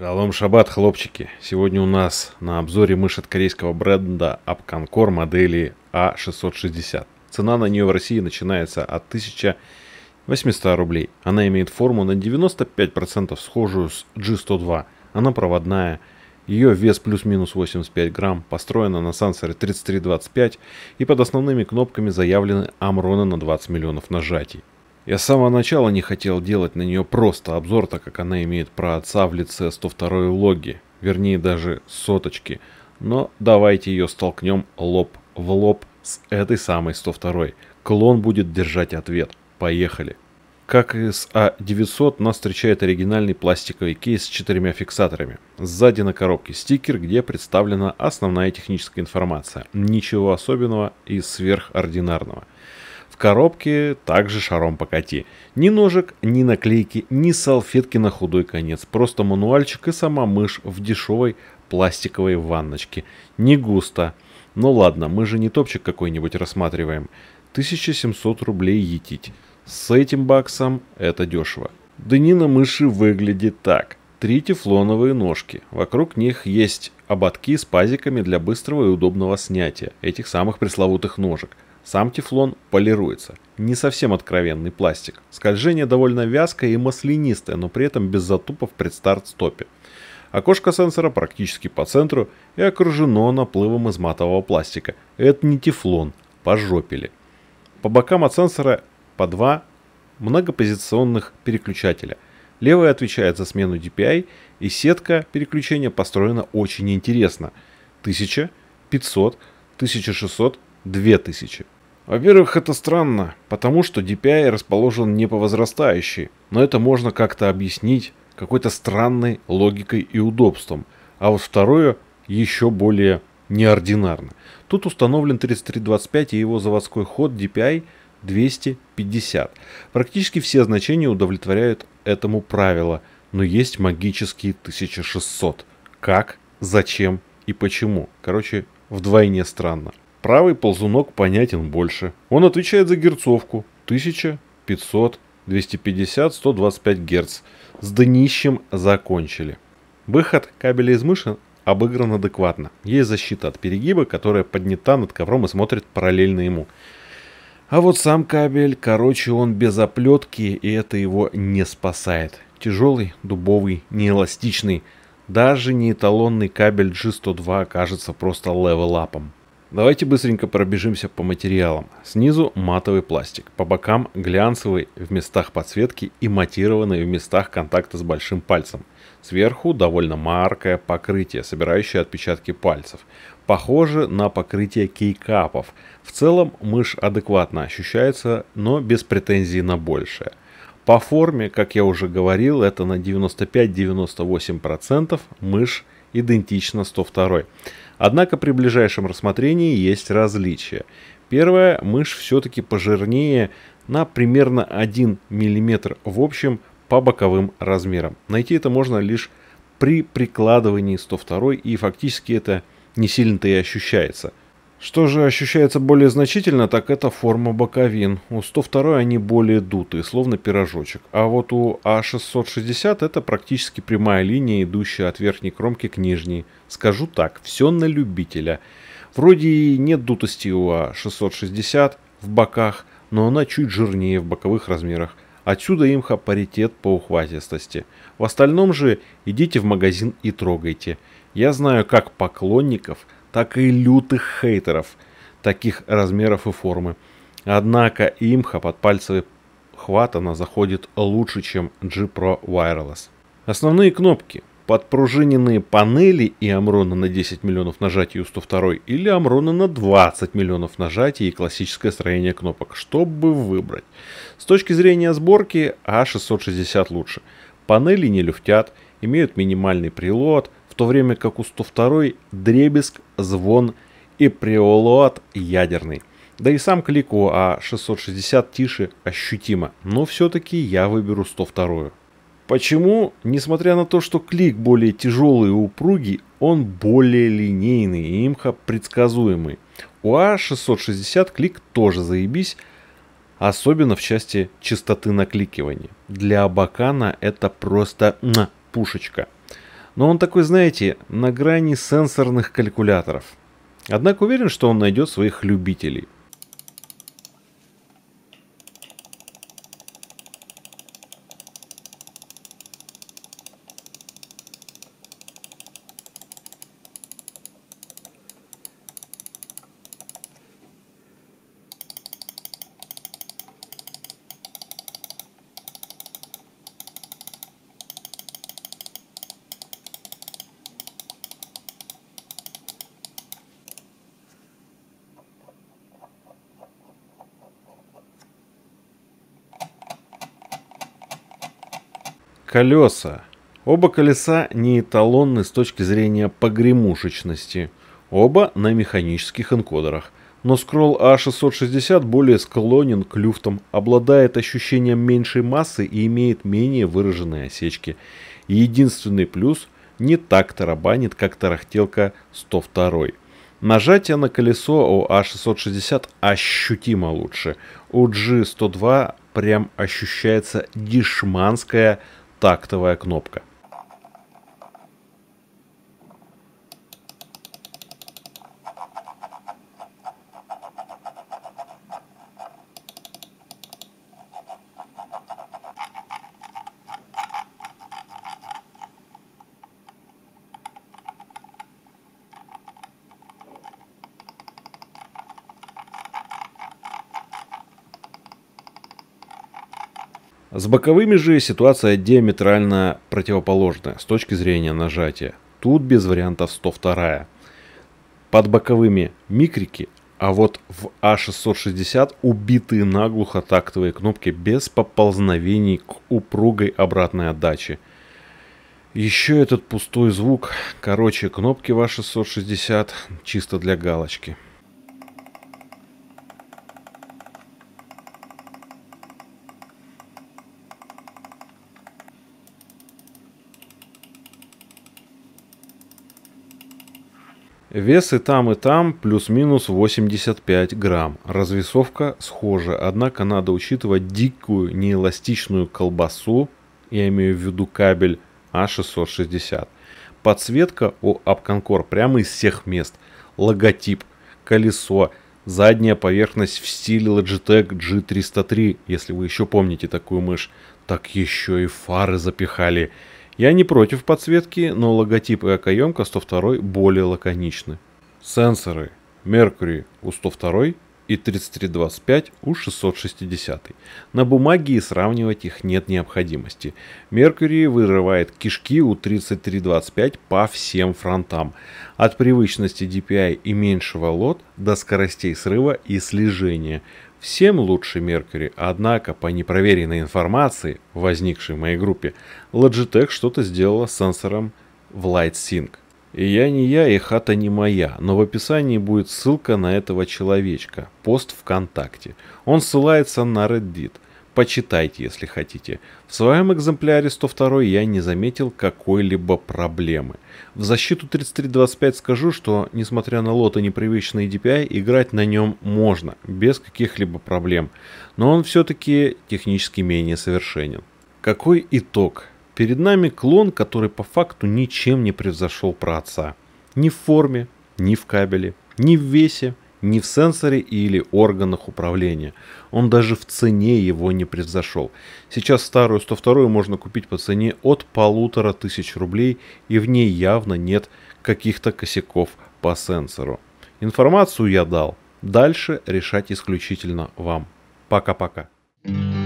Шалом шаббат, хлопчики! Сегодня у нас на обзоре мышь от корейского бренда Апканкор модели А660. Цена на нее в России начинается от 1800 рублей. Она имеет форму на 95% схожую с G102. Она проводная. Ее вес плюс-минус 85 грамм, построена на сенсоре 3325 и под основными кнопками заявлены амроны на 20 миллионов нажатий. Я с самого начала не хотел делать на нее просто обзор, так как она имеет про отца в лице 102 логи, вернее даже соточки. Но давайте ее столкнем лоб в лоб с этой самой 102. Клон будет держать ответ. Поехали. Как и с А900, нас встречает оригинальный пластиковый кейс с четырьмя фиксаторами. Сзади на коробке стикер, где представлена основная техническая информация. Ничего особенного и сверхординарного коробке также шаром покати. Ни ножек, ни наклейки, ни салфетки на худой конец. Просто мануальчик и сама мышь в дешевой пластиковой ванночке. Не густо. Ну ладно, мы же не топчик какой-нибудь рассматриваем. 1700 рублей етить. С этим баксом это дешево. Дынина мыши выглядит так. Три тефлоновые ножки. Вокруг них есть ободки с пазиками для быстрого и удобного снятия этих самых пресловутых ножек. Сам тефлон полируется. Не совсем откровенный пластик. Скольжение довольно вязкое и маслянистое, но при этом без затупов при старт-стопе. Окошко сенсора практически по центру и окружено наплывом из матового пластика. Это не тефлон, пожопили. По бокам от сенсора по два многопозиционных переключателя. Левый отвечает за смену DPI, и сетка переключения построена очень интересно. 1000, 500, 1600, 2000. Во-первых, это странно, потому что DPI расположен не по возрастающей, но это можно как-то объяснить какой-то странной логикой и удобством. А вот второе еще более неординарно. Тут установлен 3325 и его заводской ход DPI 250. Практически все значения удовлетворяют этому правилу, но есть магические 1600. Как, зачем и почему? Короче, вдвойне странно. Правый ползунок понятен больше. Он отвечает за герцовку 1000, 500, 250, 125 Гц. С днищем закончили. Выход кабеля из мыши обыгран адекватно. Есть защита от перегиба, которая поднята над ковром и смотрит параллельно ему. А вот сам кабель, короче, он без оплетки, и это его не спасает. Тяжелый, дубовый, неэластичный. Даже не эталонный кабель G102 кажется просто левелапом. Давайте быстренько пробежимся по материалам. Снизу матовый пластик, по бокам глянцевый в местах подсветки и матированный в местах контакта с большим пальцем. Сверху довольно маркое покрытие, собирающее отпечатки пальцев. Похоже на покрытие кейкапов. В целом мышь адекватно ощущается, но без претензий на большее. По форме, как я уже говорил, это на 95-98% мышь идентична 102. Однако при ближайшем рассмотрении есть различия. Первое, мышь все-таки пожирнее на примерно 1 мм в общем по боковым размерам. Найти это можно лишь при прикладывании 102 и фактически это не сильно-то и ощущается. Что же ощущается более значительно, так это форма боковин. У 102 они более дутые, словно пирожочек. А вот у А660 это практически прямая линия, идущая от верхней кромки к нижней. Скажу так, все на любителя. Вроде и нет дутости у А660 в боках, но она чуть жирнее в боковых размерах. Отсюда имха паритет по ухватистости. В остальном же идите в магазин и трогайте. Я знаю как поклонников – так и лютых хейтеров таких размеров и формы. Однако имха под пальцевый хват она заходит лучше, чем G Pro Wireless. Основные кнопки. Подпружиненные панели и Амрона на 10 миллионов нажатий у 102 или Амрона на 20 миллионов нажатий и классическое строение кнопок, чтобы выбрать. С точки зрения сборки a а 660 лучше. Панели не люфтят, имеют минимальный прилод то время как у 102 дребеск, звон и преолуат ядерный. Да и сам клик у А660 тише ощутимо, но все-таки я выберу 102. Почему? Несмотря на то, что клик более тяжелый и упругий, он более линейный и имхо предсказуемый. У А660 клик тоже заебись, особенно в части частоты накликивания. Для Абакана это просто на, пушечка – но он такой, знаете, на грани сенсорных калькуляторов. Однако уверен, что он найдет своих любителей – Колеса. Оба колеса не эталонны с точки зрения погремушечности. Оба на механических энкодерах. Но скролл a а 660 более склонен к люфтам, обладает ощущением меньшей массы и имеет менее выраженные осечки. Единственный плюс – не так тарабанит, как тарахтелка 102. Нажатие на колесо у a а 660 ощутимо лучше. У G102 прям ощущается дешманская тактовая кнопка. С боковыми же ситуация диаметрально противоположная с точки зрения нажатия. Тут без вариантов 102. Под боковыми микрики, а вот в А660 убитые наглухо тактовые кнопки без поползновений к упругой обратной отдаче. Еще этот пустой звук. Короче, кнопки в А660 чисто для галочки. Весы там, и там плюс-минус 85 грамм. Развесовка схожа, однако надо учитывать дикую неэластичную колбасу, я имею в виду кабель А660. Подсветка у Апконкор прямо из всех мест. Логотип, колесо, задняя поверхность в стиле Logitech G303, если вы еще помните такую мышь. Так еще и фары запихали. Я не против подсветки, но логотип и окоемка 102 более лаконичны. Сенсоры. Mercury у 102 и 3325 у 660. На бумаге и сравнивать их нет необходимости. Меркурий вырывает кишки у 3325 по всем фронтам. От привычности DPI и меньшего лот до скоростей срыва и слежения. Всем лучше Меркьюри, однако, по непроверенной информации, возникшей в моей группе, Logitech что-то сделала с сенсором в LightSync. И я не я, и хата не моя, но в описании будет ссылка на этого человечка, пост ВКонтакте. Он ссылается на Reddit – Почитайте, если хотите. В своем экземпляре 102 я не заметил какой-либо проблемы. В защиту 3325 скажу, что, несмотря на лот и непривычный DPI, играть на нем можно, без каких-либо проблем. Но он все-таки технически менее совершенен. Какой итог? Перед нами клон, который по факту ничем не превзошел про отца. Ни в форме, ни в кабеле, ни в весе, не в сенсоре или органах управления. Он даже в цене его не превзошел. Сейчас старую 102 можно купить по цене от полутора тысяч рублей, и в ней явно нет каких-то косяков по сенсору. Информацию я дал. Дальше решать исключительно вам. Пока-пока. thank -пока.